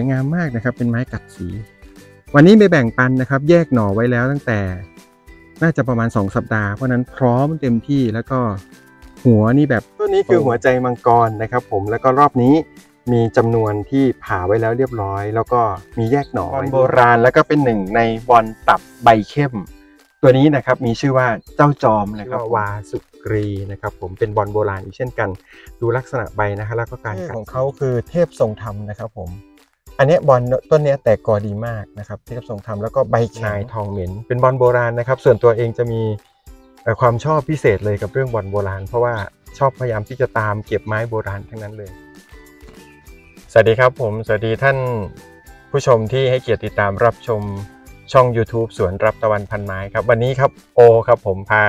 วยงามมากนะครับ เป็นไม้กัดสี วันนี้ไปแบ่งปันนะครับ แยกหน่อไว้แล้วตั้งแต่ น่าจะประมาณ 2 สัปดาห์ เพราะนั้นพร้อมเต็มที่แล้วก็ หัวนี่แบบต้นนี้คือหัวใจมังกรนะครับ ผม แล้วก็รอบนี้มีจำนวนที่ผ่าไว้แล้วเรียบร้อย แล้วก็มีแยกหน่อบอลโบราณแล้วก็เป็นหนึ่งในบอลตับใบเข้ม ตัวนี้นะครับมีชื่อว่าเจ้าจอมนะครับ วาสุกรีนะครับ ผม เป็นบอลโบราณอีกเช่นกัน ดูลักษณะใบนะครับแล้วก็การของเขาคือเทพทรงธรรมนะครับ ผมอันนี้บอลต้นนี้แตกกอดีมากนะครับ ที่กระทรงทำแล้วก็ใบชายทองเหม็นเป็นบอลโบราณนะครับส่วนตัวเองจะมีความชอบพิเศษเลยกับเรื่องบอลโบราณ เพราะว่าชอบพยายามที่จะตามเก็บไม้โบราณทั้งนั้นเลย สวัสดีครับผมสวัสดีท่านผู้ชมที่ให้เกียรติติดตามรับชมช่อง YouTube สวนรับตะวันพันไม้ครับวันนี้ครับโอครับผมพา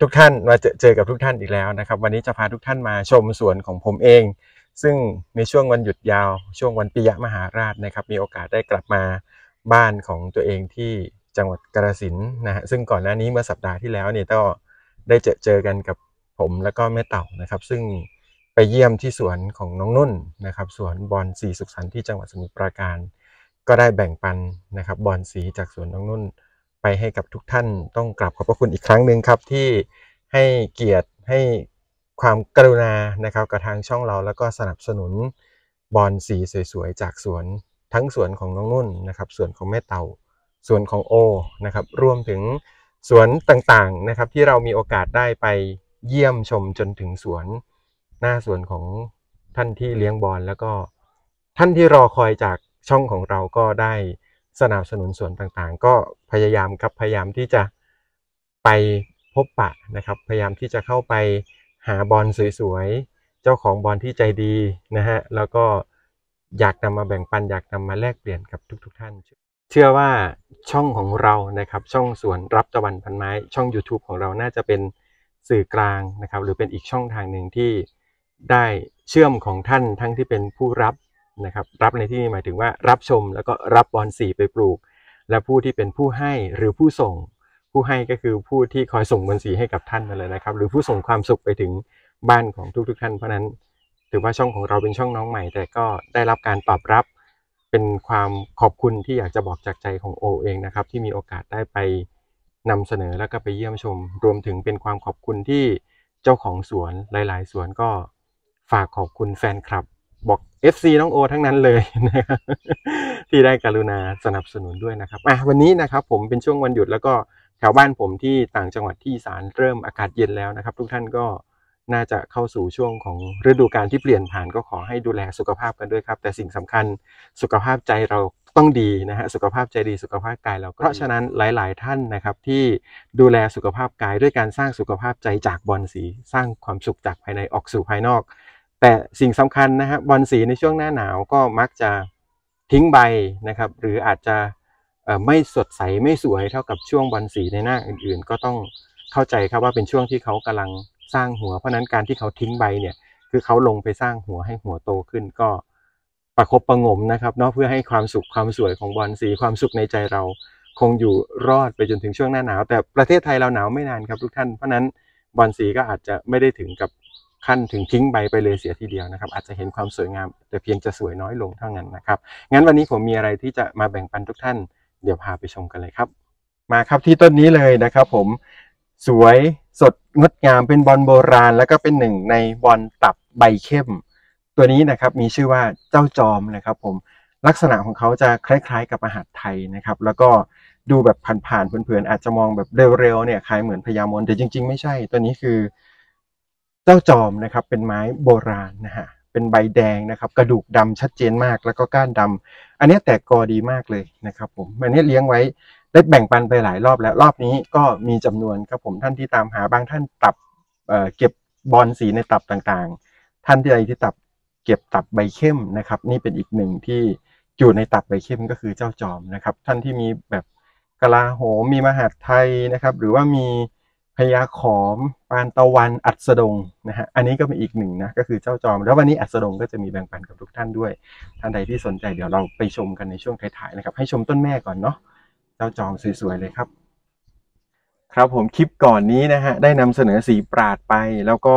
ทุกท่านมาเจอกับทุกท่านอีกแล้วนะครับ วันนี้จะพาทุกท่านมาชมสวนของผมเองซึ่งในช่วงวันหยุดยาว ช่วงวันปิยมหาราชนะครับ มีโอกาสได้กลับมาบ้านของตัวเองที่จังหวัดกาะสินนะฮะซึ่งก่อนหน้านี้เมื่อสัปดาห์ที่แล้วเนี่ยก็ได้เจอเจอกันกับผมแล้วก็แม่เต่านะครับ ซึ่งไปเยี่ยมที่สวนของน้องนุ่นนะครับสวนบอลสีสุขสันต์ที่จังหวัดสมุทรปราการ ก็ได้แบ่งปันนะครับ บอลสีจากสวนน้องนุ่น ไปให้กับทุกท่าน ต้องกลับขอบพระคุณอีกครั้งหนึ่งครับที่ให้เกียรติให้ความกรุณานะครับกับทางช่องเราแล้วก็สนับสนุนบอลสีสวยๆ จากสวนทั้งสวนของน้องนุ่นนะครับสวนของแม่เต่าสวนของโอนะครับรวมถึงสวนต่างๆนะครับที่เรามีโอกาสได้ไปเยี่ยมชมจนถึงสวน หน้าสวนของท่านที่เลี้ยงบอลแล้วก็ท่านที่รอคอยจากช่องของเราก็ได้สนับสนุนสวนต่างๆ ก็พยายามครับพยายามที่จะไปพบปะนะครับพยายามที่จะเข้าไปหาบอลสวยๆ เจ้าของบอลที่ใจดีนะฮะ แล้วก็อยากนำมาแบ่งปันอยากนำมาแลกเปลี่ยนกับทุกๆทท่าน เชื่อว่าช่องของเรานะครับช่องส่วนรับตะวันพันไม้ ช่อง YouTube ของเรา น่าจะเป็นสื่อกลางนะครับหรือเป็นอีกช่องทางหนึ่งที่ได้เชื่อมของท่านทั้งที่เป็นผู้รับนะครับรับในที่นี้หมายถึงว่า รับชมแล้วก็รับบอลสีไปปลูก และผู้ที่เป็นผู้ให้หรือผู้ส่งผู้ให้ก็คือผู้ที่คอยส่งบุญสีให้กับท่านนั่นแหละนะครับหรือผู้ส่งความสุขไปถึงบ้านของทุกๆท่านเพราะนั้นถือว่าช่องของเราเป็นช่องน้องใหม่ แต่ก็ได้รับการตอบรับเป็นความขอบคุณที่อยากจะบอกจากใจของโอเองนะครับที่มีโอกาสได้ไปนำเสนอแล้วก็ไปเยี่ยมชม รวมถึงเป็นความขอบคุณที่เจ้าของสวนหลาย ๆ สวนก็ฝากขอบคุณแฟนคลับ บอก FC น้องโอ ทั้งนั้นเลยนะครับที่ได้กรุณาสนับสนุนด้วยนะครับอ่ะวันนี้นะครับผมเป็นช่วงวันหยุดแล้วก็แถวบ้านผมที่ต่างจังหวัดที่สารเริ่มอากาศเย็นแล้วนะครับ ทุกท่านก็น่าจะเข้าสู่ช่วงของฤดูการที่เปลี่ยนผ่าน ก็ขอให้ดูแลสุขภาพกันด้วยครับ แต่สิ่งสำคัญสุขภาพใจเราต้องดีนะฮะสุขภาพใจดีสุขภาพกายเราเพราะฉะนั้นหลายๆท่านนะครับที่ดูแลสุขภาพกายด้วยการสร้างสุขภาพใจจากบอลสีสร้างความสุขจากภายในออกสู่ภายนอก แต่สิ่งสำคัญนะฮะบอลสีในช่วงหน้าหนาวก็มักจะทิ้งใบนะครับหรืออาจจะไม่สดใสไม่สวยเท่ากับช่วงบอลสีในหน้าอื่นๆ ก็ต้องเข้าใจครับว่าเป็นช่วงที่เขากำลังสร้างหัว เพราะนั้นการที่เขาทิ้งใบเนี่ยคือเขาลงไปสร้างหัวให้หัวโตขึ้นก็ประครบประงมนะครับ เนาะเพื่อให้ความสุขความสวยของบอลสีความสุขในใจเรา คงอยู่รอดไปจนถึงช่วงหน้าหนาว แต่ประเทศไทยเราหนาวไม่นานครับทุกท่านเพราะนั้นบอลสีก็อาจจะไม่ได้ถึงกับขั้นถึงทิ้งใบไปเลยเสียทีเดียวนะครับ อาจจะเห็นความสวยงาม แต่เพียงจะสวยน้อยลงเท่านั้นนะครับงั้นวันนี้ผมมีอะไรที่จะมาแบ่งปันทุกท่านเดี๋ยวพาไปชมกันเลยครับ มาครับที่ต้นนี้เลยนะครับ ผมสวยสดงดงามเป็นบอลโบราณ แล้วก็เป็นหนึ่งในบอลตับใบเข้ม ตัวนี้นะครับมีชื่อว่าเจ้าจอมนะครับ ผมลักษณะของเขาจะคล้ายๆกับอาหารไทยนะครับ แล้วก็ดูแบบผ่านๆเพื่อนๆอาจจะมองแบบเร็วๆเนี่ยคล้ายเหมือนพญามนแต่จริงๆไม่ใช่ตัวนี้คือเจ้าจอมนะครับเป็นไม้โบราณนะฮะเป็นใบแดงนะครับกระดูกดำชัดเจนมากแล้วก็ก้านดำ อันนี้แตกกอดีมากเลยนะครับผมอันนี้เลี้ยงไว้ได้แบ่งปันไปหลายรอบแล้ว รอบนี้ก็มีจำนวนครับผมท่านที่ตามหาบางท่านตับเก็บบอลสีในตับต่างๆ ท่านที่ใดที่ตับเก็บตับใบเข้มนะครับนี่เป็นอีกหนึ่งที่อยู่ในตับใบเข้มก็คือเจ้าจอมนะครับท่านที่มีแบบกลาโหม มีมหาดไทยนะครับหรือว่ามีพญาขอมปานตะวันอัสดงนะฮะอันนี้ก็เป็นอีกหนึ่งนะ ก็คือเจ้าจอม แล้ววันนี้อัสดงก็จะมีแบ่งปันกับทุกท่านด้วย ท่านใดที่สนใจเดี๋ยวเราไปชมกันในช่วงท้ายๆนะครับให้ชมต้นแม่ก่อนเนาะเจ้าจอมสวยๆเลยครับครับ ผมคลิปก่อนนี้นะฮะได้นำเสนอสีปราดไปแล้วก็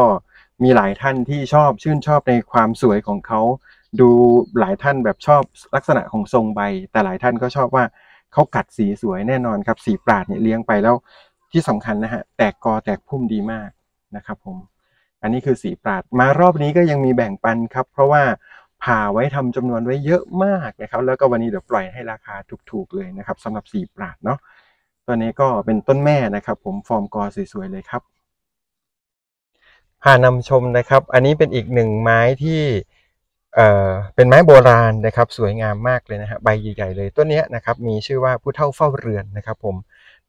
มีหลายท่านที่ชอบ ชื่นชอบในความสวยของเขา ดูหลายท่านแบบชอบลักษณะของทรงใบ แต่หลายท่านก็ชอบว่าเขากัดสีสวยแน่นอนครับสีปราดเนี่ยเลี้ยงไปแล้วที่สำคัญนะฮะแตกกอแตกพุ่มดีมากนะครับผมอันนี้คือสีปราดมารอบนี้ก็ยังมีแบ่งปันครับเพราะว่าผ่าไว้ทำจำนวนไว้เยอะมากนะครับแล้วก็วันนี้เดี๋ยวปล่อยให้ราคาถูกๆเลยนะครับสำหรับสีปราดเนาะตัวนี้ก็เป็นต้นแม่นะครับผมฟอร์มกอสวยๆเลยครับพานำชมนะครับ อันนี้เป็นอีกหนึ่งไม้ที่เออเป็นไม้โบราณนะครับ สวยงามมากเลยนะฮะใบใหญ่ๆเลยต้นนี้นะครับมีชื่อว่าผู้เท่าเฝ้าเรือนนะครับผม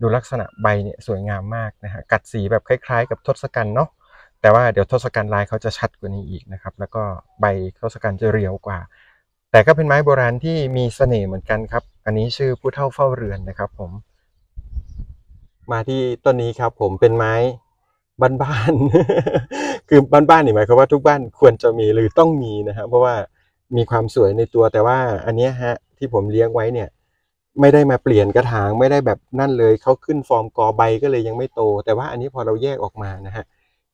ดูลักษณะใบเนี่ยสวยงามมากนะฮะ กัดสีแบบคล้าย ๆ กับทศกัณฐ์เนาะแต่ว่าเดี๋ยวทศกัณฐ์ลายเขาจะชัดกว่านี้อีกนะครับ แล้วก็ใบทศกัณฐ์จะเรียวกว่า แต่ก็เป็นไม้โบราณที่มีเสน่ห์เหมือนกันครับ อันนี้ชื่อ ผู้เท่าเฝ้าเรือนนะครับผม มาที่ต้นนี้ครับผมเป็นไม้บ้านๆคือบ้านๆนี่หมายความว่าทุกบ้านควรจะมีหรือต้องมีนะครับเพราะว่ามีความสวยในตัวแต่ว่าอันนี้ฮะที่ผมเลี้ยงไว้เนี่ยไม่ได้มาเปลี่ยนกระถางไม่ได้แบบนั่นเลยเขาขึ้นฟอร์มกอใบก็เลยยังไม่โต แต่ว่าอันนี้พอเราแยกออกมานะฮะ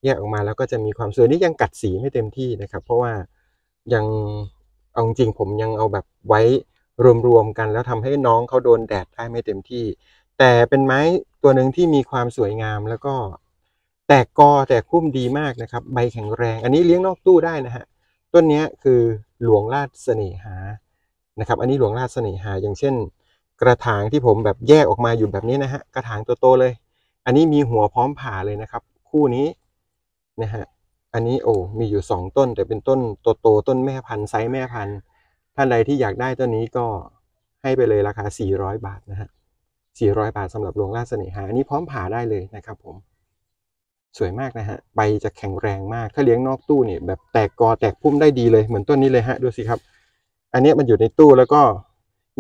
แยกออกมาแล้วก็จะมีความสวยนี่ยังกัดสีไม่เต็มที่นะครับ เพราะว่ายังเอาจริงผมยังเอาแบบไว้รวมๆกัน แล้วทำให้น้องเขาโดนแดดได้ไม่เต็มที่ แต่เป็นไม้ตัวหนึ่งที่มีความสวยงามแล้วก็แตกกอแตกคุ้มดีมากนะครับ ใบแข็งแรง อันนี้เลี้ยงนอกตู้ได้นะฮะต้นนี้คือหลวงราชเสน่หานะครับอันนี้หลวงราชเสน่หาอย่างเช่นกระถางที่ผมแบบแยกออกมาอยู่แบบนี้นะฮะกระถางตัวโตเลย อันนี้มีหัวพร้อมผ่าเลยนะครับ คู่นี้นะฮะอันนี้โอ้มีอยู่ 2 ต้น แต่เป็นต้นโตโตต้นแม่พันธุ์ไซส์แม่พันธุ์ท่านใดที่อยากได้ต้นนี้ก็ให้ไปเลยราคา 400 บาทนะฮะ400 บาทสำหรับลวงราชเสน่หาอันนี้พร้อมผ่าได้เลยนะครับผมสวยมากนะฮะใบจะแข็งแรงมากถ้าเลี้ยงนอกตู้เนี่ยแบบแตกกอแตกพุ่มได้ดีเลยเหมือนต้นนี้เลยฮะดูสิครับอันนี้มันอยู่ในตู้แล้วก็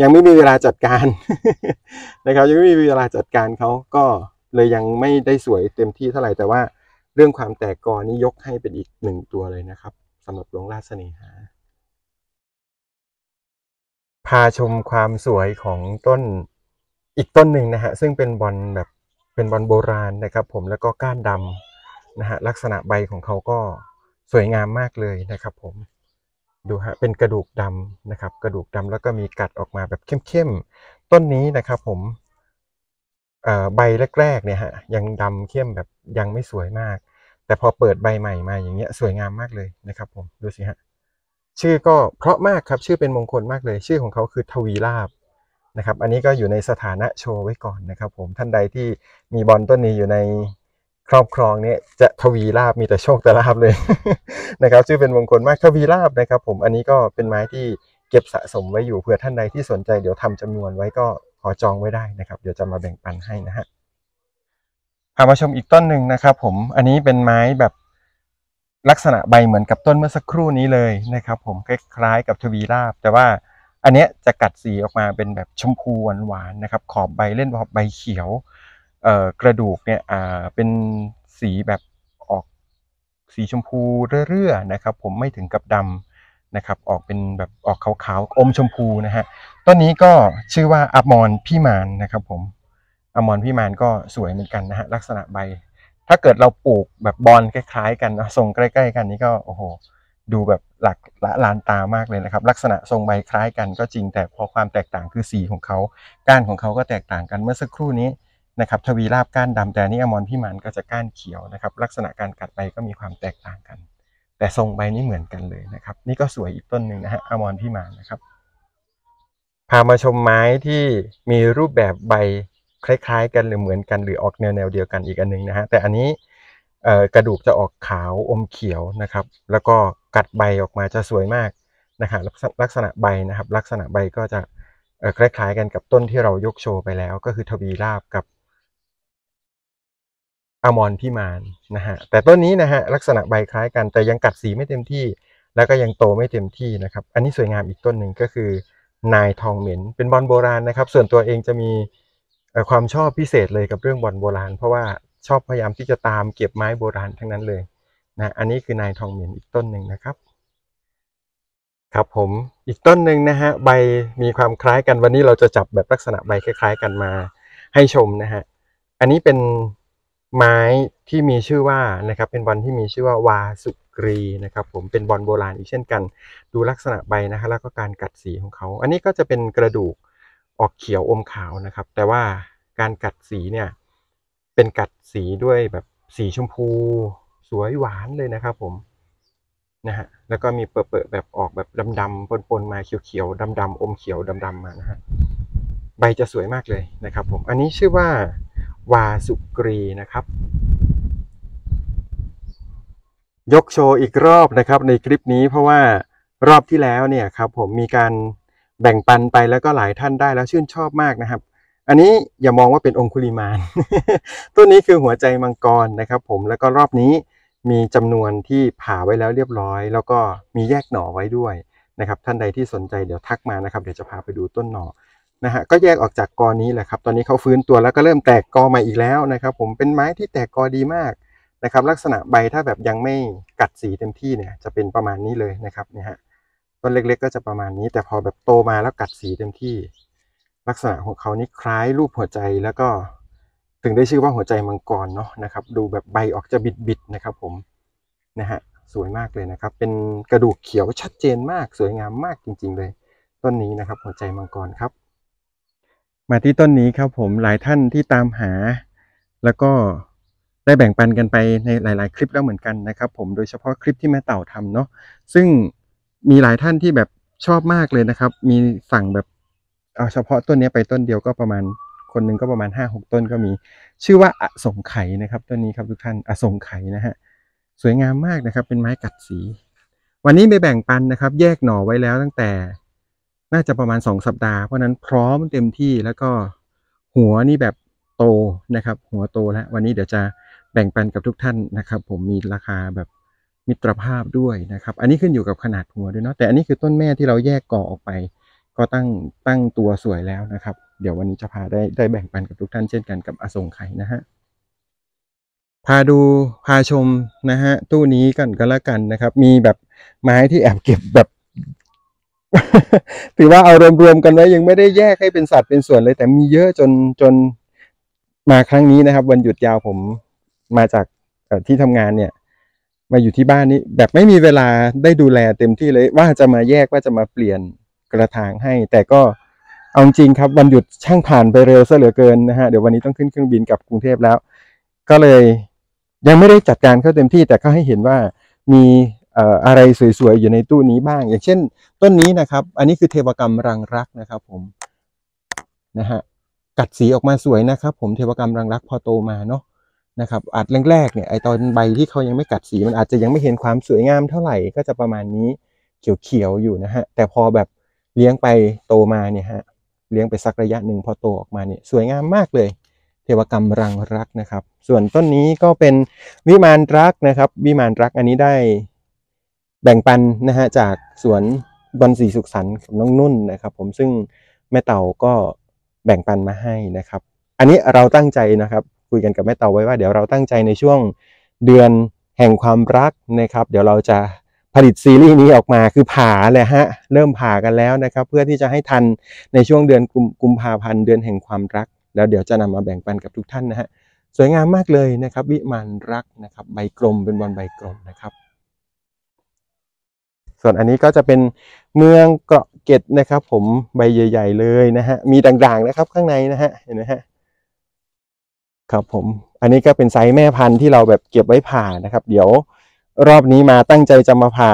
ยังไม่มีเวลาจัดการ นะครับยังไม่มีเวลาจัดการเขาก็เลยยังไม่ได้สวยเต็มที่เท่าไหร่แต่ว่าเรื่องความแตกกอนี้ยกให้เป็นอีกหนึ่งตัวเลยนะครับสำหรับหลวงราชเสนหา พาชมความสวยของต้นอีกต้นหนึ่งนะฮะซึ่งเป็นบอลแบบ เป็นบอลโบราณนะครับ ผมแล้วก็ก้านดำนะฮะลักษณะใบของเขาก็สวยงามมากเลยนะครับ ผมดูฮะ เป็นกระดูกดำนะครับ กระดูกดำแล้วก็มีกัดออกมาแบบเข้มๆ ต้นนี้นะครับผมใบแรกๆ เนี่ยฮะ ยังดำเข้มแบบยังไม่สวยมาก แต่พอเปิดใบใหม่มาอย่างเงี้ย สวยงามมากเลยนะครับผม ดูสิฮะ ชื่อก็เพราะมากครับ ชื่อเป็นมงคลมากเลย ชื่อของเขาคือทวีราบนะครับ อันนี้ก็อยู่ในสถานะโชว์ไว้ก่อนนะครับ ผม ท่านใดที่มีบอลต้นนี้อยู่ในครอบครองเนี่ยจะทวีลาบมีแต่โชคแต่ลาบเลย นะครับชื่อเป็นมงคลมากทวีลาบนะครับ ผมอันนี้ก็เป็นไม้ที่เก็บสะสมไว้อยู่เผื่อท่านใดที่สนใจเดี๋ยวทำจำนวนไว้ก็ขอจองไว้ได้นะครับ เดี๋ยวจะมาแบ่งปันให้นะฮะเอามาชมอีกต้นหนึ่งนะครับผมอันนี้เป็นไม้แบบลักษณะใบเหมือนกับต้นเมื่อสักครู่นี้เลยนะครับ ผมคล้ายๆกับทวีลาบแต่ว่าอันนี้จะกัดสีออกมาเป็นแบบชมพูหวานๆนะครับ ขอบใบเล่นขอบใบเขียวกระดูกเนี่ยเป็นสีแบบออกสีชมพูเรื่อยๆนะครับผมไม่ถึงกับดำนะครับออกเป็นแบบออกขาวๆอมชมพูนะฮะต้นนี้ก็ชื่อว่าอัมอนพี่มานนะครับผมอัมอนพี่มานก็สวยเหมือนกันนะฮะลักษณะใบ ถ้าเกิดเราปลูกแบบบอลคล้ายๆกันทรงใกล้ ๆ กันนี่ก็โอ้โหดูแบบหลักละลานตามากเลยนะครับ ลักษณะทรงใบคล้ายกันก็จริงแต่พอความแตกต่างคือสีของเขาก้านของเขาก็แตกต่างกันเมื่อสักครู่นี้นะครับทวีราบก้านดำแต่นี่อมรพิมานก็จะก้านเขียวนะครับ ลักษณะการกัดใบก็มีความแตกต่างกัน แต่ทรงใบนี่เหมือนกันเลยนะครับนี่ก็สวยอีกต้นหนึ่งนะฮะอมรพิมานนะครับพามาชมไม้ที่มีรูปแบบใบคล้ายๆ กันหรือเหมือนกันหรือออกแนวแนวเดียวกันอีกอันนึงนะฮะแต่อันนี้กระดูกจะออกขาวอมเขียวนะครับ แล้วก็กัดใบออกมาจะสวยมากนะครับลักษณะใบนะครับ ลักษณะใบก็จะคล้ายๆ กันกับต้นที่เรายกโชว์ไปแล้ว ก็คือทวีราบกับอามอนพิมานนะฮะแต่ต้นนี้นะฮะลักษณะใบคล้ายกันแต่ยังกัดสีไม่เต็มที่ แล้วก็ยังโตไม่เต็มที่นะครับ อันนี้สวยงามอีกต้นหนึ่งก็คือ นายทองเหม็น เป็นบอลโบราณนะครับ ส่วนตัวเองจะมีความชอบพิเศษเลยกับเรื่องบอลโบราณ เพราะว่าชอบพยายามที่จะตามเก็บไม้โบราณทั้งนั้นเลยนะอันนี้คือนายทองเหม็นอีกต้นหนึ่งนะครับครับผมอีกต้นหนึ่งนะฮะใบมีความคล้ายกันวันนี้เราจะจับแบบลักษณะใบคล้าย ๆ กันมาให้ชมนะฮะอันนี้เป็นไม้ที่มีชื่อว่านะครับเป็นบอลที่มีชื่อว่าวาสุกรีนะครับ ผมเป็นบอลโบราณอีกเช่นกัน ดูลักษณะใบนะครับแล้วก็การกัดสีของเขา อันนี้ก็จะเป็นกระดูกออกเขียวอมขาวนะครับ แต่ว่าการกัดสีเนี่ย เป็นกัดสีด้วยแบบสีชมพู สวยหวานเลยนะครับผมนะฮะแล้วก็มีเปิดๆแบบออกแบบดำๆปนๆมาเขียวๆดำๆอมเขียวดำๆมานะฮะใบจะสวยมากเลยนะครับผมอันนี้ชื่อว่าวาสุกรีนะครับ ยกโชว์อีกรอบนะครับในคลิปนี้เพราะว่ารอบที่แล้วเนี่ยครับผมมีการแบ่งปันไปแล้วก็หลายท่านได้แล้วชื่นชอบมากนะครับ อันนี้อย่ามองว่าเป็นองคุลิมานตัวนี้คือหัวใจมังกรนะครับ ผมแล้วก็รอบนี้มีจำนวนที่ผ่าไว้แล้วเรียบร้อยแล้วก็มีแยกหน่อไว้ด้วยนะครับท่านใดที่สนใจเดี๋ยวทักมานะครับ เดี๋ยวจะพาไปดูต้นหน่อนะฮะก็แยกออกจากกอนี้แหละครับตอนนี้เขาฟื้นตัวแล้วก็เริ่มแตกกอใหม่อีกแล้วนะครับผมเป็นไม้ที่แตกกอดีมากนะครับลักษณะใบถ้าแบบยังไม่กัดสีเต็มที่เนี่ยจะเป็นประมาณนี้เลยนะครับเนี่ยฮะต้นเล็กๆ ก็จะประมาณนี้ แต่พอแบบโตมาแล้วกัดสีเต็มที่ลักษณะของเขานี่คล้ายรูปหัวใจแล้วก็ถึงได้ชื่อว่าหัวใจมังกรเนาะนะครับดูแบบใบออกจะบิดๆนะครับผมนะฮะสวยมากเลยนะครับเป็นกระดูกเขียวชัดเจนมากสวยงามมากจริงๆ เลยต้นนี้นะครับหัวใจมังกรครับมาที่ต้นนี้ครับผมหลายท่านที่ตามหา แล้วก็ได้แบ่งปันกันไปในหลายๆ คลิปแล้วเหมือนกันนะครับ ผมโดยเฉพาะคลิปที่แม่เต่าทำเนาะซึ่งมีหลายท่านที่แบบชอบมากเลยนะครับ มีสั่งแบบเอาเฉพาะต้นนี้ไปต้นเดียวก็ประมาณคนหนึ่งก็ประมาณ5กต้นก็มีชื่อว่าอสงไข่นะครับต้นนี้ครับทุกท่านอสงไข่นะฮะสวยงามมากนะครับ เป็นไม้กัดสี วันนี้ไปแบ่งปันนะครับ แยกหน่อไว้แล้วตั้งแต่น่าจะประมาณ 2 สัปดาห์เพราะนั้นพร้อมเต็มที่แล้วก็หัวนี่แบบโตนะครับ หัวโตแล้ววันนี้เดี๋ยวจะแบ่งปันกับทุกท่านนะครับ ผมมีราคาแบบมิตรภาพด้วยนะครับ อันนี้ขึ้นอยู่กับขนาดหัวด้วยเนาะแต่อันนี้คือต้นแม่ที่เราแยกก่อออกไป ก็ตั้งตั้งตัวสวยแล้วนะครับ เดี๋ยววันนี้จะพาได้ได้แบ่งปันกับทุกท่านเช่นกันกับอสงไข่นะฮะพาดูพาชมนะฮะตู้นี้กันก็แล้วกันนะครับ มีแบบไม้ที่แอบเก็บแบบถือว่าเอารวมๆกันไว้ยังไม่ได้แยกให้เป็นสัตว์เป็นส่วนเลย แต่มีเยอะจนจนมาครั้งนี้นะครับ วันหยุดยาวผมมาจากที่ทำงานเนี่ย มาอยู่ที่บ้านนี้แบบไม่มีเวลาได้ดูแลเต็มที่เลยว่าจะมาแยกว่าจะมาเปลี่ยนกระถางให้ แต่ก็เอาจริงครับวันหยุดช่างผ่านไปเร็วซะเหลือเกินนะฮะเดี๋ยววันนี้ต้องขึ้นเครื่องบินกลับกรุงเทพแล้ว ก็เลยยังไม่ได้จัดการเข้าเต็มที่ แต่ก็ให้เห็นว่ามีอะไรสวยๆอยู่ในตู้นี้บ้าง อย่างเช่นต้นนี้นะครับ อันนี้คือเทวกรรมรังรักนะครับผม นะฮะ กัดสีออกมาสวยนะครับ ผม เทวกรรมรังรักพอโตมาเนาะ นะครับอาจแรกๆเนี่ย ไอตอนใบที่เขายังไม่กัดสี มันอาจจะยังไม่เห็นความสวยงามเท่าไหร่ ก็จะประมาณนี้เขียวๆอยู่นะฮะ แต่พอแบบเลี้ยงไปโตมาเนี่ยฮะ เลี้ยงไปสักระยะหนึ่งพอโตออกมาเนี่ย สวยงามมากเลย เทวกรรมรังรักนะครับ ส่วนต้นนี้ก็เป็นวิมานรักนะครับ วิมานรักอันนี้ได้แบ่งปันนะฮะจากสวนบอลสีสุขสันต์น้องนุ่นนะครับ ผมซึ่งแม่เต่าก็แบ่งปันมาให้นะครับ อันนี้เราตั้งใจนะครับ คุยกันกับแม่เต่าไว้ว่า เดี๋ยวเราตั้งใจในช่วงเดือนแห่งความรักนะครับ เดี๋ยวเราจะผลิตซีรีส์นี้ออกมาคือผ่าเลยฮะเริ่มผ่ากันแล้วนะครับ เพื่อที่จะให้ทันในช่วงเดือนกุมภาพันธ์เดือนแห่งความรัก แล้วเดี๋ยวจะนำมาแบ่งปันกับทุกท่านนะฮะสวยงามมากเลยนะครับ วิมานรักนะครับ ใบกลมเป็นบอลใบกลมนะครับส่วนอันนี้ก็จะเป็นเมืองเกาะเกตนะครับ ผมใบใหญ่ๆ เลยนะฮะมีด่างๆนะครับข้างในนะฮะเห็นไหมฮะครับผมอันนี้ก็เป็นไซส์แม่พันธุ์ที่เราแบบเก็บไว้ผ่านะครับ เดี๋ยวรอบนี้มาตั้งใจจะมาผ่า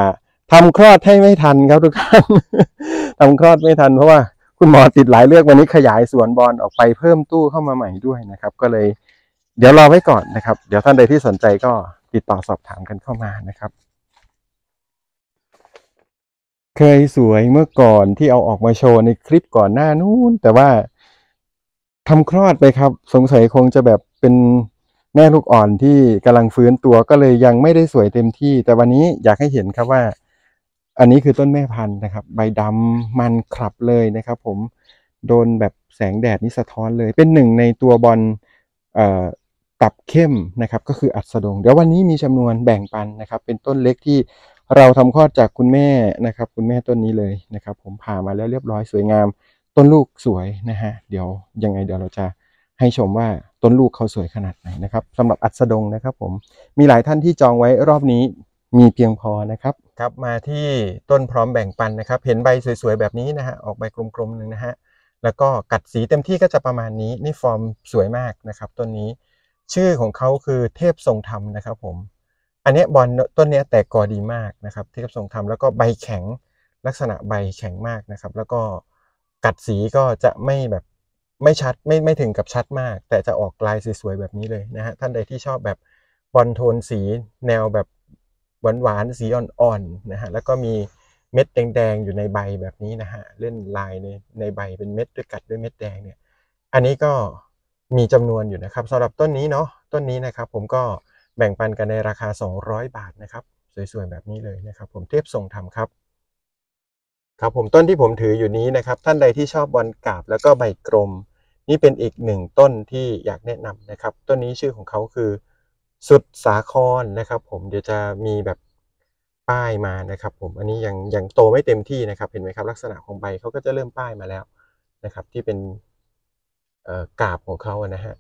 ทำคลอดให้ไม่ทันครับทุกท่านทำคลอดไม่ทันเพราะว่า คุณหมอติดหลายเลือกวันนี้ขยายสวนบอลออกไปเพิ่มตู้เข้ามาใหม่ด้วยนะครับ ก็เลย เดี๋ยวรอไว้ก่อนนะครับ เดี๋ยวท่านใดที่สนใจก็ติดต่อสอบถามกันเข้ามานะครับเคยสวยเมื่อก่อนที่เอาออกมาโชว์ในคลิปก่อนหน้านู้น แต่ว่าทำคลอดไปครับสงสัยคงจะแบบเป็นแม่ลูกอ่อนที่กำลังฟื้นตัวก็เลยยังไม่ได้สวยเต็มที่ แต่วันนี้อยากให้เห็นครับว่าอันนี้คือต้นแม่พันธุ์นะครับ ใบดำมันคลับเลยนะครับ ผมโดนแบบแสงแดดนี่สะท้อนเลย เป็นหนึ่งในตัวบอลตับเข้มนะครับ ก็คืออัดสดง เดี๋ยววันนี้มีจำนวนแบ่งปันนะครับ เป็นต้นเล็กที่เราทำคลอดจากคุณแม่นะครับ คุณแม่ต้นนี้เลยนะครับ ผมผ่ามาแล้วเรียบร้อยสวยงาม ต้นลูกสวยนะฮะเดี๋ยวยังไงเดี๋ยวเราจะให้ชมว่าต้นลูกเขาสวยขนาดไหนนะครับสำหรับอัสดงนะครับผมมีหลายท่านที่จองไว้รอบนี้มีเพียงพอนะครับครับ มาที่ต้นพร้อมแบ่งปันนะครับ เห็นใบสวยๆแบบนี้นะฮะออกใบกลมๆหนึ่งนะฮะแล้วก็กัดสีเต็มที่ก็จะประมาณนี้ นี่ฟอร์มสวยมากนะครับต้นนี้ ชื่อของเขาคือเทพทรงธรรมนะครับผมอันนี้บอลต้นนี้แตกกอดีมากนะครับที่กับทรงทำแล้วก็ใบแข็งลักษณะใบแข็งมากนะครับแล้วก็กัดสีก็จะไม่แบบไม่ชัดไม่ไม่ถึงกับชัดมาก แต่จะออกลายสวยๆแบบนี้เลยนะฮะท่านใดที่ชอบแบบบอลโทนสีแนวแบบ หวานๆ สีอ่อนๆนะฮะแล้วก็มีเม็ดแดงๆอยู่ในใบแบบนี้นะฮะเล่นลายในในใบเป็นเม็ดด้วยกัดด้วยเม็ดแดงเนี่ยอันนี้ก็มีจำนวนอยู่นะครับ สำหรับต้นนี้เนาะต้นนี้นะครับผมก็แบ่งปันกันในราคา 200 บาทนะครับ สวยๆแบบนี้เลยนะครับ ผมเทพทรงธรรมครับครับผมต้นที่ผมถืออยู่นี้นะครับ ท่านใดที่ชอบบอลกาบ แล้วก็ใบกลมนี่เป็นอีกหนึ่งต้นที่อยากแนะนำนะครับ ต้นนี้ชื่อของเขาคือสุดสาครนะครับ ผมเดี๋ยวจะมีแบบป้ายมานะครับ ผมอันนี้ยังยังโตไม่เต็มที่นะครับ เห็นไหมครับลักษณะของใบเขาก็จะเริ่มป้ายมาแล้วนะครับที่เป็นกาบของเขานะฮะ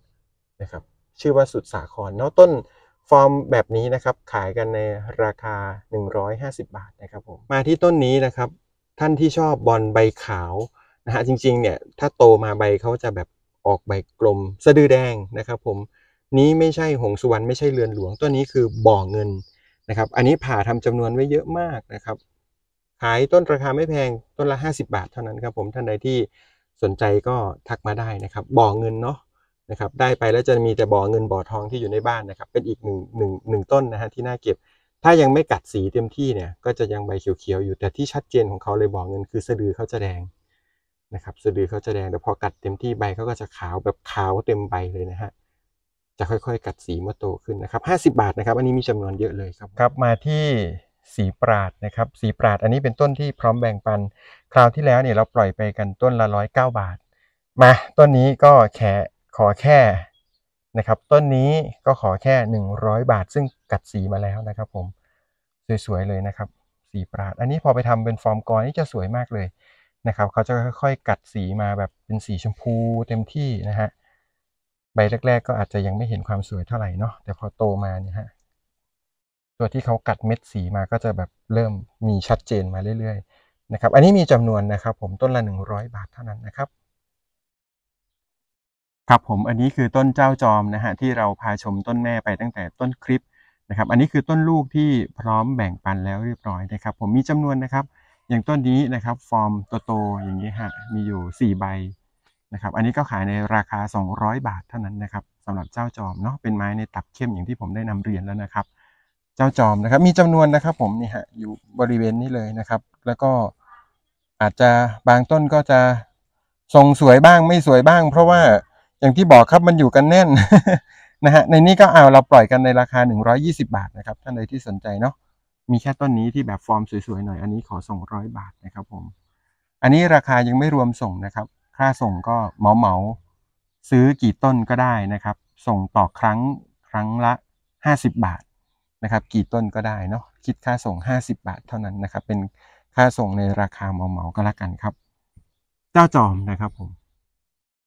นะครับชื่อว่าสุดสาครเนาะต้นฟอร์มแบบนี้นะครับขายกันในราคา 150 บาทนะครับผมมาที่ต้นนี้นะครับท่านที่ชอบบอลใบขาวนะฮะจริงๆเนี่ยถ้าโตมาใบเขาจะแบบออกใบกลมสะดือแดงนะครับผมนี้ไม่ใช่หงสุวรรณไม่ใช่เรือนหลวงตัวนี้คือบ่อเงินนะครับอันนี้ผ่าทำจำนวนไว้เยอะมากนะครับขายต้นราคาไม่แพงต้นละ 50 บาท เท่านั้นครับผมท่านใดที่สนใจก็ทักมาได้นะครับบ่อเงินเนาะนะครับได้ไปแล้วจะมีแต่บ่อเงินบ่อทองที่อยู่ในบ้านนะครับเป็นอีกหนึ่งหนึ่งหนึ่งต้นนะฮะที่น่าเก็บ ถ้ายังไม่กัดสีเต็มที่เนี่ย ก็จะยังใบเขียวๆอยู่แต่ที่ชัดเจนของเขาเลยบ่อเงินคือสะดือเขาจะแดงนะครับสะดือเขาจะแดงแต่พอกัดเต็มที่ใบเขาก็จะขาวแบบขาวเต็มใบเลยนะฮะจะค่อยๆกัดสีเมื่อโตขึ้นนะครับหสิบาทนะครับ อันนี้มีจำนวนเยอะเลยครับครับมาที่สีปราดนะครับสีปราดอันนี้เป็นต้นที่พร้อมแบ่งปันคราวที่แล้วเนี่ยเราปล่อยไปกันต้นละร้อยเก้าบาท มาต้นนี้ก็แขขอแค่นะครับต้นนี้ก็ขอแค่ 100 บาทซึ่งกัดสีมาแล้วนะครับ ผมสวยๆเลยนะครับสีปราดอันนี้พอไปทำเป็นฟอร์มกรนี่จะสวยมากเลยนะครับเขาจะค่อยๆกัดสีมาแบบเป็นสีชมพูเต็มที่นะฮะใบแรก ๆ ก็อาจจะยังไม่เห็นความสวยเท่าไหร่เนาะแต่พอโตมาเนี่ยฮะตัวที่เขากัดเม็ดสีมาก็จะแบบเริ่มมีชัดเจนมาเรื่อยๆนะครับอันนี้มีจำนวนนะครับ ผมต้นละ 100 บาทเท่านั้นนะครับครับผมอันนี้คือต้นเจ้าจอมนะฮะ ที่เราพาชมต้นแม่ไปตั้งแต่ต้นคลิปนะครับ อันนี้คือต้นลูกที่พร้อมแบ่งปันแล้วเรียบร้อยนะครับผมมีจำนวนนะครับ อย่างต้นนี้นะครับฟอร์มโตๆอย่างนี้ฮะมีอยู่ 4 ใบนะครับ อันนี้ก็ขายในราคา 200 บาทเท่านั้นนะครับสำหรับเจ้าจอมเนาะเป็นไม้ในตับเข้มอย่างที่ผมได้นำเรียนแล้วนะครับ เจ้าจอมนะครับมีจำนวนนะครับผมนี่ฮะอยู่บริเวณนี้เลยนะครับ แล้วก็อาจจะบางต้นก็จะทรงสวยบ้างไม่สวยบ้าง เพราะว่าอย่างที่บอกครับมันอยู่กันแน่นนะฮะในนี้ก็เอาเราปล่อยกันในราคา 120 บาทนะครับท่านใดที่สนใจเนาะมีแค่ต้นนี้ที่แบบฟอร์มสวยๆหน่อยอันนี้ขอส่งร้อยบาทนะครับผมอันนี้ราคายังไม่รวมส่งนะครับ ค่าส่งก็เหมาเหมา ซื้อกี่ต้นก็ได้นะครับ ส่งต่อครั้งครั้งละ 50 บาทนะครับ กี่ต้นก็ได้เนาะคิดค่าส่ง 50 บาทเท่านั้นนะครับ เป็นค่าส่งในราคาเหมาเหมาก็แล้วกันครับ เจ้าจอมนะครับผม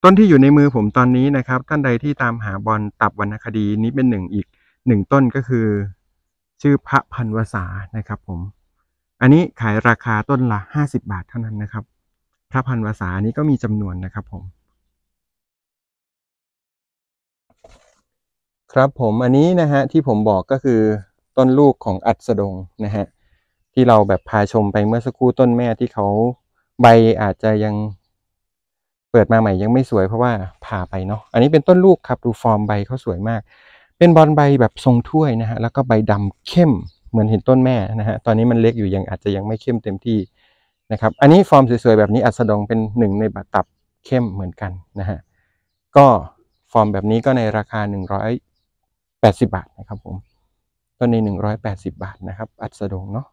ต้นที่อยู่ในมือผมตอนนี้นะครับท่านใดที่ตามหาบอลตับวรรณคดีนี้เป็นหนึ่งอีกหนึ่งต้นก็คือ ชื่อพระพันวษานะครับผมอันนี้ขายราคาต้นละห้าสิบาทเท่านั้นนะครับ พระพันวษาอันี้ก็มีจำนวนนะครับผม ครับผมอันนี้นะฮะที่ผมบอกก็คือต้นลูกของอัดสดงนะฮะที่เราแบบพาชมไปเมื่อสักครู่ต้นแม่ที่เขาใบอาจจะยังเปิดมาใหม่ยังไม่สวยเพราะว่าผ่าไปเนาะอันนี้เป็นต้นลูกครับ ดูฟอร์มใบเขาสวยมาก เป็นบอลใบแบบทรงถ้วยนะฮะแล้วก็ใบดำเข้มเหมือนเห็นต้นแม่นะฮะตอนนี้มันเล็กอยู่ยังอาจจะยังไม่เข้มเต็มที่นะครับอันนี้ฟอร์มสวยๆแบบนี้อัสดงเป็นหนึ่งในบัตับเข้มเหมือนกันนะฮะก็ฟอร์มแบบนี้ก็ในราคา180 บาทนะครับผมต้นนี้ 180 บาทนะครับอัสดงเนาะ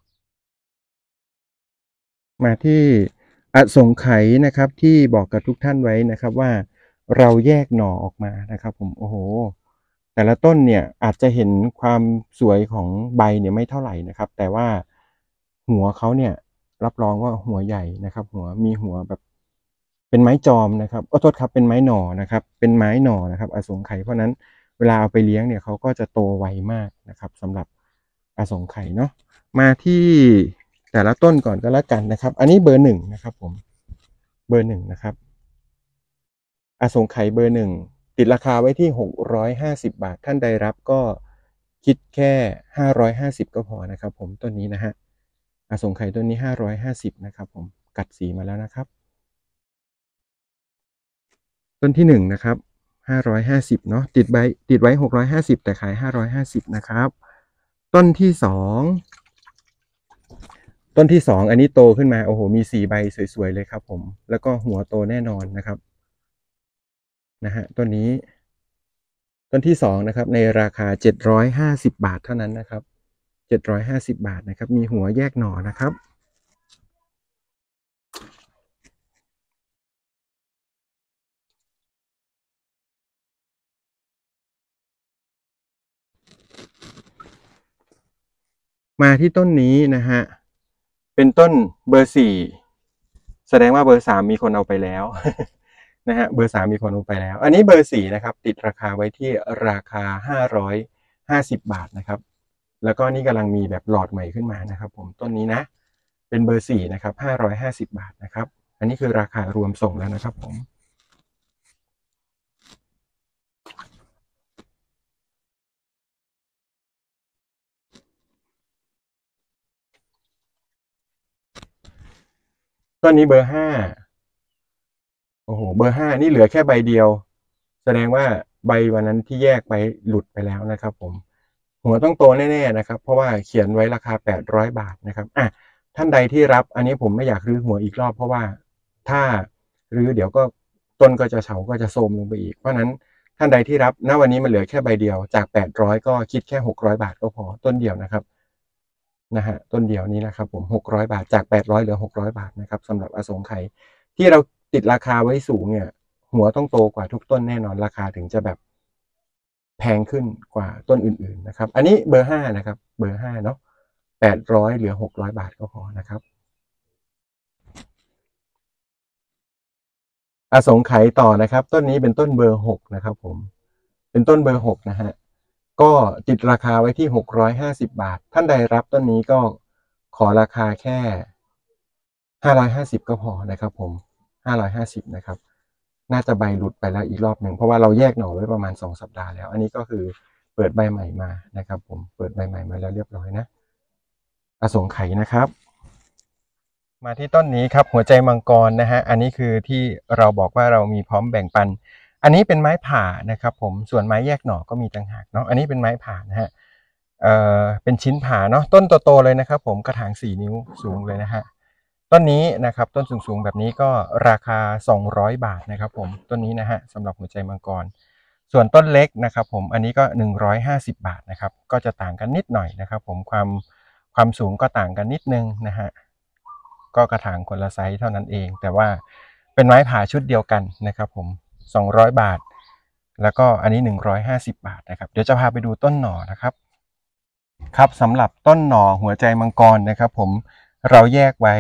มาที่อสงไขยนะครับที่บอกกับทุกท่านไว้นะครับ ว่าเราแยกหน่อออกมานะครับ ผมโอ้โห แต่ละต้นเนี่ยอาจจะเห็นความสวยของใบเนี่ยไม่เท่าไหร่นะครับ แต่ว่าหัวเขาเนี่ยรับรองว่าหัวใหญ่นะครับ หัวมีหัวแบบเป็นไม้จอมนะครับอ้โทษครับเป็นไม้หน่อนะครับ เป็นไม้หน่อนะครับอสงไขยเพราะนั้นเวลาเอาไปเลี้ยงเนี่ยเขาก็จะโตไวมากนะครับ สำหรับอสงไขยเนาะมาที่แต่ละต้นก่อนก็แล้วกันนะครับ อันนี้เบอร์หนึ่งนะครับ ผม เบอร์หนึ่งนะครับ อสงไขยเบอร์หนึ่งติดราคาไว้ที่ 650 บาท ท่านใดรับก็คิดแค่550ก็พอนะครับ ผมต้นนี้นะฮะอสงไขยต้นนี้ 550นะครับผมกัดสีมาแล้วนะครับ ต้นที่1นะครับ550เนาะติดใบติดไว้ 650 แต่ขาย 550นะครับ ต้นที่ 2ต้นที่สองอันนี้โตขึ้นมา โอ้โห มีสี่ใบสวย ๆ เลยครับผม แล้วก็หัวโตแน่นอนนะครับ นะฮะ ต้นนี้ ต้นที่สองนะครับ ในราคาเจ็ดร้อยห้าสิบาทเท่านั้นนะครับเจ็ดร้อยห้าสิบาทนะครับ มีหัวแยกหน่อนะครับ มาที่ต้นนี้นะฮะเป็นต้นเบอร์สี่แสดงว่าเบอร์สามมีคนเอาไปแล้วนะฮะเบอร์สามมีคนเอาไปแล้ว อันนี้เบอร์สี่นะครับติดราคาไว้ที่ราคาห้าร้อยห้าสิบบาทนะครับ แล้วก็นี่กำลังมีแบบหลอดใหม่ขึ้นมานะครับ ผมต้นนี้นะ เป็นเบอร์สี่นะครับห้าร้อยห้าสิบบาทนะครับอันนี้คือราคารวมส่งแล้วนะครับผมต้นนี้เบอร์ห้าโอ้โห เบอร์ห้านี่เหลือแค่ใบเดียว แสดงว่าใบวันนั้นที่แยกไปหลุดไปแล้วนะครับ ผม หัวต้องโตแน่ๆนะครับ เพราะว่าเขียนไว้ราคาแปดร้อยบาทนะครับอ่ะท่านใดที่รับ อันนี้ผมไม่อยากรื้อหัวอีกรอบเพราะว่าถ้ารื้อเดี๋ยวก็ต้นก็จะเฉาก็จะโทรมลงไปอีก เพราะนั้นท่านใดที่รับ ณ วันนี้มันเหลือแค่ใบเดียวจาก 800 ก็คิดแค่ 600 บาทก็พอต้นเดียวนะครับนะฮะต้นเดียวนี้นะครับผม600บาทจาก 800เหลือ600 บาทนะครับสำหรับอสงไขยที่เราติดราคาไว้สูงเนี่ย หัวต้องโตกว่าทุกต้นแน่นอนราคาถึงจะแบบแพงขึ้นกว่าต้นอื่นๆนะครับ อันนี้เบอร์ห้านะครับ เบอร์ห้าเนาะแปดร้อยเหลือหกร้อยบาทก็พอนะครับ อสงไขยต่อนะครับต้นนี้เป็นต้นเบอร์หกนะครับผมเป็นต้นเบอร์หกนะฮะก็ติดราคาไว้ที่ 650 บาท ท่านใดรับต้นนี้ก็ขอราคาแค่ 550 ก็พอนะครับผม 550นะครับ น่าจะใบหลุดไปแล้วอีกรอบหนึ่งเพราะว่าเราแยกหน่อไว้ประมาณ 2 สัปดาห์แล้วอันนี้ก็คือเปิดใบใหม่มานะครับผมเปิดใบใหม่มาแล้วเรียบร้อยนะอสงไขนะครับ มาที่ต้นนี้ครับหัวใจมังกรนะฮะอันนี้คือที่เราบอกว่าเรามีพร้อมแบ่งปันอันนี้เป็นไม้ผ่านะครับผมส่วนไม้แยกหน่อก็มีต่างหากเนาะอันนี้เป็นไม้ผ่านะฮะเอ่อเป็นชิ้นผ่าเนาะต้นโตๆเลยนะครับผมกระถาง4 นิ้วสูงเลยนะฮะต้นนี้นะครับต้นสูง ๆ แบบนี้ก็ราคา 200 บาทนะครับผมต้นนี้นะฮะสำหรับหัวใจมังกรส่วนต้นเล็กนะครับผมอันนี้ก็ 150 บาทนะครับก็จะต่างกันนิดหน่อยนะครับผมความความสูงก็ต่างกันนิดนึงนะฮะก็กระถางคนละไซส์เท่านั้นเอง แต่ว่าเป็นไม้ผ่าชุดเดียวกันนะครับผม200 บาท แล้วก็อันนี้ 150 บาทนะครับเดี๋ยวจะพาไปดูต้นหน่อนะครับ ครับสำหรับต้นหน่อหัวใจมังกรนะครับ ผมเราแยกไว้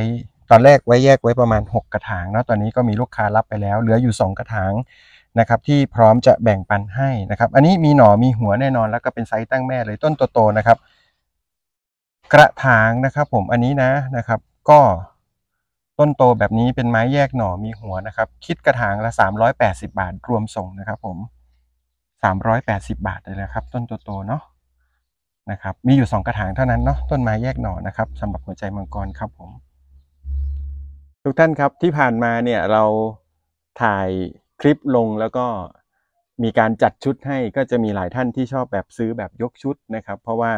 ตอนแรกไว้แยกไว้ประมาณ 6 กระถางเนาะตอนนี้ก็มีลูกค้ารับไปแล้วเหลืออยู่ 2 กระถางนะครับ ที่พร้อมจะแบ่งปันให้นะครับอันนี้มีหน่อมีหัวแน่นอนแล้วก็เป็นไซต์ตั้งแม่เลยต้นโตๆนะครับกระถางนะครับ ผมอันนี้นะนะครับก็ต้นโตแบบนี้เป็นไม้แยกหน่อมีหัวนะครับ คิดกระถางละ 380 บาทรวมส่งนะครับผม 380 บาทเลยนะครับต้นโตๆเนาะนะครับมีอยู่ 2 กระถางเท่านั้นเนาะต้นไม้แยกหน่อนะครับสำหรับหัวใจมังกรครับผมทุกท่านครับที่ผ่านมาเนี่ยเราถ่ายคลิปลงแล้วก็มีการจัดชุดให้ ก็จะมีหลายท่านที่ชอบแบบซื้อแบบยกชุดนะครับ เพราะว่า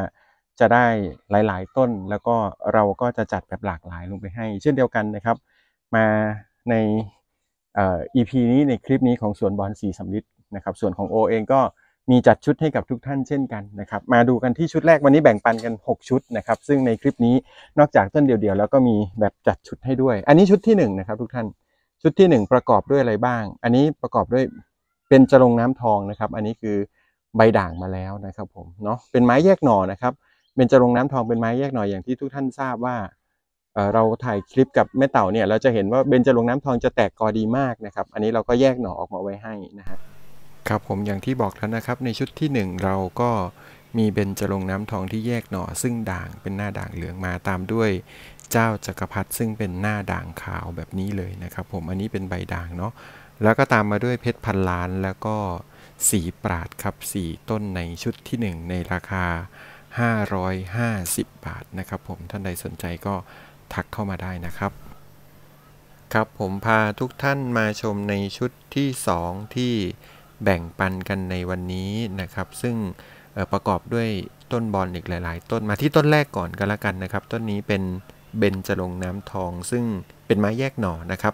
จะได้หลายๆ ต้นแล้วก็เราก็จะจัดแบบหลากหลายลงไปให้ เช่นเดียวกันนะครับ มาใน EP นี้ในคลิปนี้ของสวนบอลสีสำลิดนะครับส่วนของโอเองก็มีจัดชุดให้กับทุกท่านเช่นกันนะครับ มาดูกันที่ชุดแรกวันนี้แบ่งปันกัน 6 ชุดนะครับซึ่งในคลิปนี้นอกจากต้นเดียว ๆ แล้วก็มีแบบจัดชุดให้ด้วย อันนี้ชุดที่ 1 นะครับทุกท่านชุดที่1 ประกอบด้วยอะไรบ้าง อันนี้ประกอบด้วยเป็นจรงน้ำทองนะครับ อันนี้คือใบด่างมาแล้วนะครับผมเนาะเป็นไม้แยกหน่อนะครับเบญจรงน้ำทองเป็นไม้แยกหน่อยอย่างที่ทุกท่านทราบว่าเราถ่ายคลิปกับแม่เต่าเนี่ยเราจะเห็นว่าเบญจรงน้ำทองจะแตกกอดีมากนะครับ อันนี้เราก็แยกหน่อออกมาไว้ให้นะครับครับผมอย่างที่บอกแล้วนะครับในชุดที่ 1 เราก็มีเบญจรงน้ำทองที่แยกหน่อซึ่งด่างเป็นหน้าด่างเหลืองมาตามด้วยเจ้าจักรพรรดิซึ่งเป็นหน้าด่างขาวแบบนี้เลยนะครับ ผมอันนี้เป็นใบด่างเนาะแล้วก็ตามมาด้วยเพชรพันล้านแล้วก็สีปราดครับสีต้นในชุดที่ 1 ในราคา550บาทนะครับผมท่านใดสนใจก็ทักเข้ามาได้นะครับ ครับผมพาทุกท่านมาชมในชุดที่2ที่แบ่งปันกันในวันนี้นะครับ ซึ่งประกอบด้วยต้นบอลอีกหลาย ๆ ต้นมาที่ต้นแรกก่อนก็นแล้วกันนะครับ ต้นนี้เป็น เบนจรงน้ำทอง ซึ่งเป็นไม้แยกหน่อนะครับ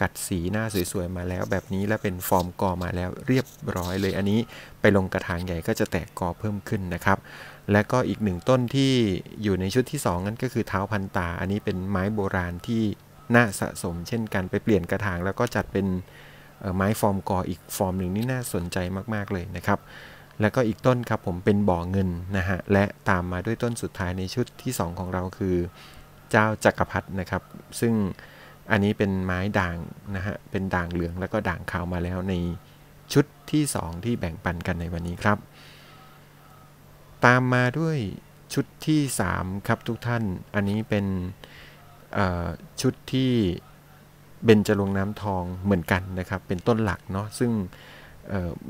กัดสีหน้าสวยๆ มาแล้ว แบบนี้และเป็นฟอร์มกอมาแล้วเรียบร้อยเลย อันนี้ไปลงกระถางใหญ่ก็จะแตกกอเพิ่มขึ้นนะครับและก็อีกหนึ่งต้นที่อยู่ในชุดที่2นั่นก็คือเท้าพันตา อันนี้เป็นไม้โบราณที่น่าสะสม เช่นกันไปเปลี่ยนกระถาง แล้วก็จัดเป็นไม้ฟอร์มกออีกฟอร์มหนึ่งนี่น่าสนใจมาก ๆเลยนะครับ แล้วก็อีกต้นครับผมเป็นบ่อเงินนะฮะและตามมาด้วยต้นสุดท้ายในชุดที่ 2 ของเราคือ เจ้าจักรพรรดินะครับ ซึ่งอันนี้เป็นไม้ด่างนะฮะเป็นด่างเหลืองแล้วก็ด่างขาวมาแล้วในชุดที่ 2 ที่แบ่งปันกันในวันนี้ครับตามมาด้วยชุดที่ 3 ครับทุกท่าน อันนี้เป็นชุดที่เบญจลงน้ำทองเหมือนกันนะครับ เป็นต้นหลักเนาะ ซึ่ง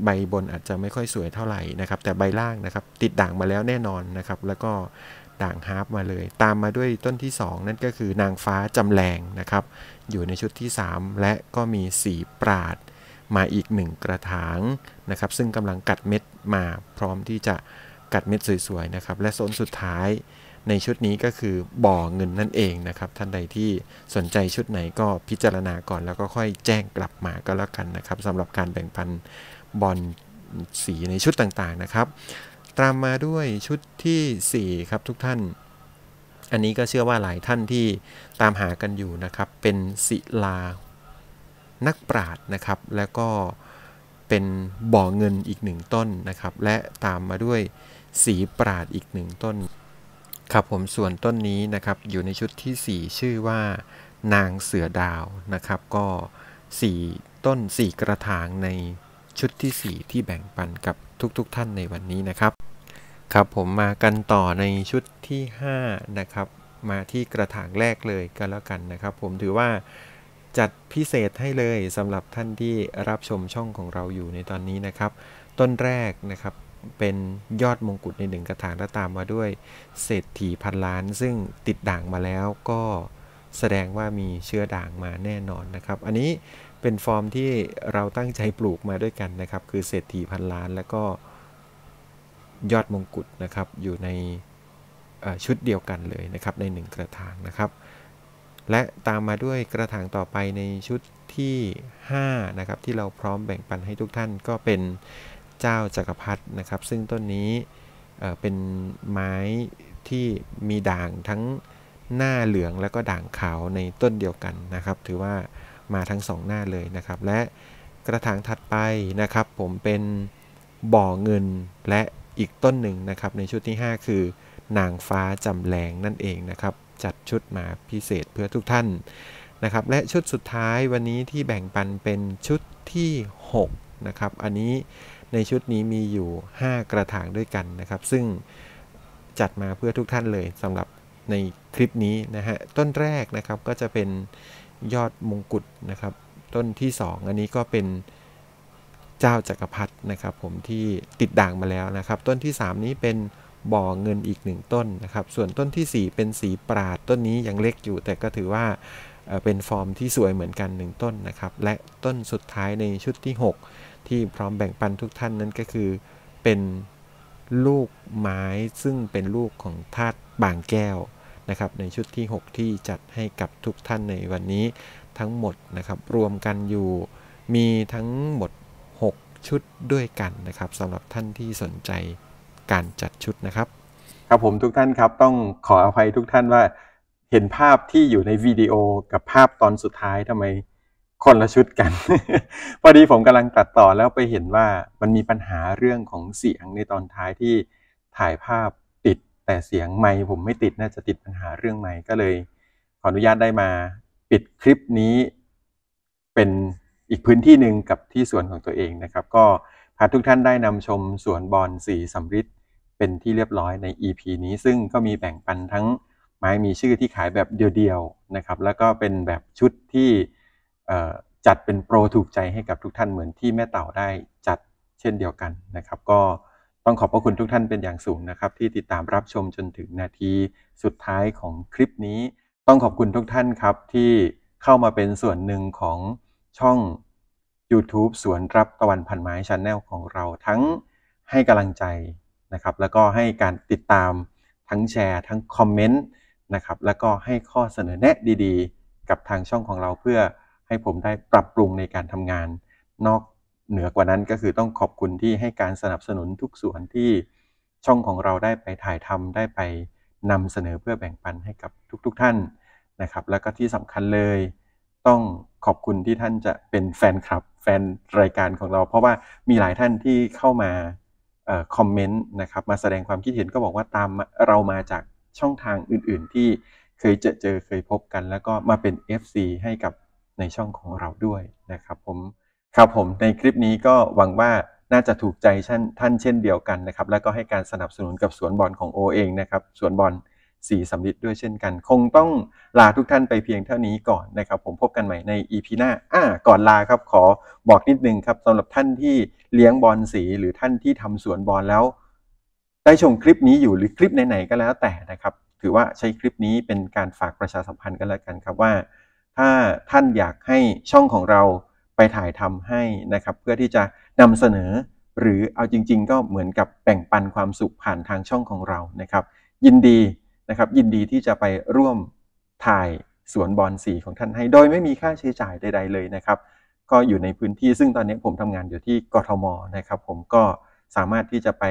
ใบบนอาจจะไม่ค่อยสวยเท่าไหร่นะครับ แต่ใบล่างนะครับติดด่างมาแล้วแน่นอนนะครับ แล้วก็ด่างฮาร์ปมาเลย ตามมาด้วยต้นที่ 2 นั่นก็คือนางฟ้าจำแรงนะครับ อยู่ในชุดที่ 3 และก็มีสีปราดมาอีก1กระถางนะครับ ซึ่งกำลังกัดเม็ดมาพร้อมที่จะกัดเม็ดสวยๆนะครับและโซนสุดท้ายในชุดนี้ก็คือบ่อเงินนั่นเองนะครับท่านใดที่สนใจชุดไหนก็พิจารณาก่อนแล้วก็ค่อยแจ้งกลับมาก็แล้วกันนะครับสำหรับการแบ่งปันบอลสีในชุดต่างๆนะครับตามมาด้วยชุดที่4ครับทุกท่านอันนี้ก็เชื่อว่าหลายท่านที่ตามหากันอยู่นะครับเป็นศิลานักปราดนะครับแล้วก็เป็นบ่อเงินอีกหนึ่งต้นนะครับและตามมาด้วยสีปราดอีกหนึ่งต้น ครับผมส่วนต้นนี้นะครับ อยู่ในชุดที่4ชื่อว่า นางเสือดาวนะครับ ก็4ต้น4กระถางในชุดที่4ที่แบ่งปันกับทุกๆทท่านในวันนี้นะครับ ครับผมมากันต่อในชุดที่5นะครับ มาที่กระถางแรกเลยก็แล้วกันนะครับผมถือว่าจัดพิเศษให้เลยสำหรับท่านที่รับชมช่องของเราอยู่ในตอนนี้นะครับ ต้นแรกนะครับเป็นยอดมงกุฎในหนึ่งกระถางและตามมาด้วยเศรษฐีพันล้านซึ่งติดด่างมาแล้วก็แสดงว่ามีเชื้อด่างมาแน่นอนนะครับอันนี้เป็นฟอร์มที่เราตั้งใจปลูกมาด้วยกันนะครับ คือ เศรษฐีพันล้าน แล้วก็ยอดมงกุฎนะครับอยู่ในชุดเดียวกันเลยนะครับในหนึ่งกระถางนะครับ และตามมาด้วยกระถางต่อไปในชุดที่5นะครับที่เราพร้อมแบ่งปันให้ทุกท่านก็เป็นเจ้าจักรพรรดินะครับ ซึ่งต้นนี้เป็นไม้ที่มีด่างทั้งหน้าเหลืองแล้วก็ด่างขาวในต้นเดียวกันนะครับ ถือว่ามาทั้งสองหน้าเลยนะครับ และกระถางถัดไปนะครับผมเป็นบ่อเงินและอีกต้นหนึ่งนะครับในชุดที่ 5 คือนางฟ้าจำแรงนั่นเองนะครับ จัดชุดมาพิเศษเพื่อทุกท่าน นะครับและชุดสุดท้ายวันนี้ที่แบ่งปันเป็นชุดที่6นะครับอันนี้ในชุดนี้มีอยู่ 5 กระถางด้วยกันนะครับซึ่งจัดมาเพื่อทุกท่านเลยสำหรับในคลิปนี้นะฮะต้นแรกนะครับก็จะเป็นยอดมงกุฎนะครับต้นที่ 2 อันนี้ก็เป็นเจ้าจักรพรรดินะครับผมที่ติดด่างมาแล้วนะครับต้นที่ 3 นี้เป็นบ่อเงินอีก 1 ต้นนะครับส่วนต้นที่ 4 เป็นสีปราดต้นนี้ยังเล็กอยู่แต่ก็ถือว่าเป็นฟอร์มที่สวยเหมือนกัน 1 ต้นนะครับและต้นสุดท้ายในชุดที่ 6ที่พร้อมแบ่งปันทุกท่านนั้นก็คือเป็นลูกไม้ซึ่งเป็นลูกของธาตุบางแก้วนะครับในชุดที่ 6 ที่จัดให้กับทุกท่านในวันนี้ทั้งหมดนะครับรวมกันอยู่มีทั้งหมด 6 ชุดด้วยกันนะครับสำหรับท่านที่สนใจการจัดชุดนะครับครับผมทุกท่านครับต้องขออภัยทุกท่านว่าเห็นภาพที่อยู่ในวิดีโอกับภาพตอนสุดท้ายทำไมคนละชุดกัน พอดีผมกำลังตัดต่อแล้วไปเห็นว่ามันมีปัญหาเรื่องของเสียงในตอนท้ายที่ถ่ายภาพติดแต่เสียงไมค์ผมไม่ติดน่าจะติดปัญหาเรื่องไมค์ก็เลยขออนุญาตได้มาปิดคลิปนี้เป็นอีกพื้นที่หนึ่งกับที่สวนของตัวเองนะครับ ก็พาทุกท่านได้นำชมสวนบอลสีสำริดเป็นที่เรียบร้อยใน EP นี้ ซึ่งก็มีแบ่งปันทั้งไม้มีชื่อที่ขายแบบเดียวๆนะครับแล้วก็เป็นแบบชุดที่จัดเป็นโปรถูกใจให้กับทุกท่านเหมือนที่แม่เต่าได้จัดเช่นเดียวกันนะครับก็ต้องขอบพระคุณทุกท่านเป็นอย่างสูงนะครับที่ติดตามรับชมจนถึงนาทีสุดท้ายของคลิปนี้ ต้องขอบคุณทุกท่านครับที่เข้ามาเป็นส่วนหนึ่งของช่อง YouTube สวนรับตะวันพันไม้ชาแนลของเราทั้งให้กำลังใจนะครับแล้วก็ให้การติดตามทั้งแชร์ทั้งคอมเมนต์นะครับแล้วก็ให้ข้อเสนอแนะดีๆ กับทางช่องของเราเพื่อให้ผมได้ปรับปรุงในการทำงาน นอกเหนือกว่านั้นก็คือต้องขอบคุณที่ให้การสนับสนุนทุกส่วน ที่ช่องของเราได้ไปถ่ายทำได้ไปนำเสนอเพื่อแบ่งปันให้กับทุก ๆทท่าน นะครับ แล้วก็ที่สำคัญเลย ต้องขอบคุณที่ท่านจะเป็นแฟนคลับ แฟนรายการของเรา เพราะว่ามีหลายท่านที่เข้ามาคอมเมนต์นะครับมาแสดงความคิดเห็นก็บอกว่าตามเรามาจากช่องทางอื่น ๆ ที่เคยเจอเจอเคยพบกัน แล้วก็มาเป็น FC ให้กับในช่องของเราด้วยนะครับผมครับผมในคลิปนี้ก็หวังว่าน่าจะถูกใจท่านเช่นเดียวกันนะครับแล้วก็ให้การสนับสนุนกับสวนบอลของโอเองนะครับสวนบอลสีสำลิดด้วยเช่นกันคงต้องลาทุกท่านไปเพียงเท่านี้ก่อนนะครับผมพบกันใหม่ใน EP หน้าอ่าก่อนลาครับขอบอกนิดนึงครับสำหรับท่านที่เลี้ยงบอลสี หรือท่านที่ทำสวนบอลแล้ว ได้ชมคลิปนี้อยู่หรือคลิปไหนๆก็แล้วแต่นะครับถือว่าใช้คลิปนี้เป็นการฝากประชาสัมพันธ์กันแล้วกันครับว่าถ้าท่านอยากให้ช่องของเราไปถ่ายทำให้นะครับเพื่อที่จะนำเสนอหรือเอาจริงๆ ก็เหมือนกับแบ่งปันความสุขผ่านทางช่องของเรานะครับ ยินดีนะครับยินดีที่จะไปร่วมถ่ายสวนบอลสีของท่านให้ โดยไม่มีค่าใช้จ่ายใดๆเลยนะครับ ก็อยู่ในพื้นที่ซึ่งตอนนี้ผมทำงานอยู่ที่กทมนะครับผมก็สามารถที่จะไป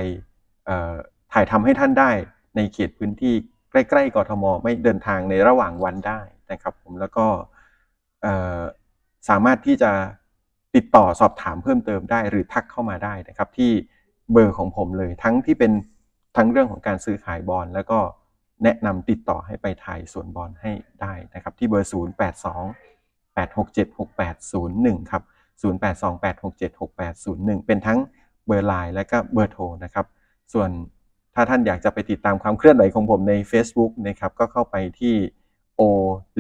ถ่ายทำให้ท่านได้ในเขตพื้นที่ใกล้ ๆกทม ไม่เดินทางในระหว่างวันได้นะครับ ผมแล้วก็สามารถที่จะติดต่อสอบถามเพิ่มเติมได้หรือทักเข้ามาได้นะครับ ที่เบอร์ของผมเลยทั้งที่เป็นทั้งเรื่องของการซื้อขายบอลแล้วก็แนะนำติดต่อให้ไปถ่ายส่วนบอลให้ได้นะครับ ที่เบอร์ 0828676801 ครับ 0828676801 เป็นทั้งเบอร์ไลน์และก็เบอร์โทรนะครับ ส่วนถ้าท่านอยากจะไปติดตามความเคลื่อนไหวของผมใน Facebook นะครับก็เข้าไปที่โอ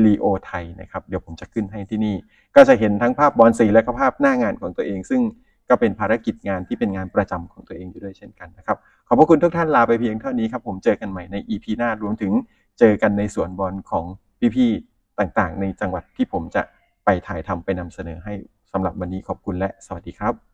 ลีโอไทยนะครับเดี๋ยวผมจะขึ้นให้ที่นี่ ก็จะเห็นทั้งภาพบอลสีและก็ภาพหน้างานของตัวเอง ซึ่งก็เป็นภารกิจงานที่เป็นงานประจำของตัวเองอยู่ด้วยเช่นกันนะครับขอบพระคุณทุกท่านลาไปเพียงเท่านี้ครับผมเจอกันใหม่ใน EP หน้ารวมถึงเจอกันในสวนบอลของพี่ๆต่างๆในจังหวัดที่ผมจะไปถ่ายทำไปนำเสนอให้สำหรับวันนี้ขอบคุณและสวัสดีครับ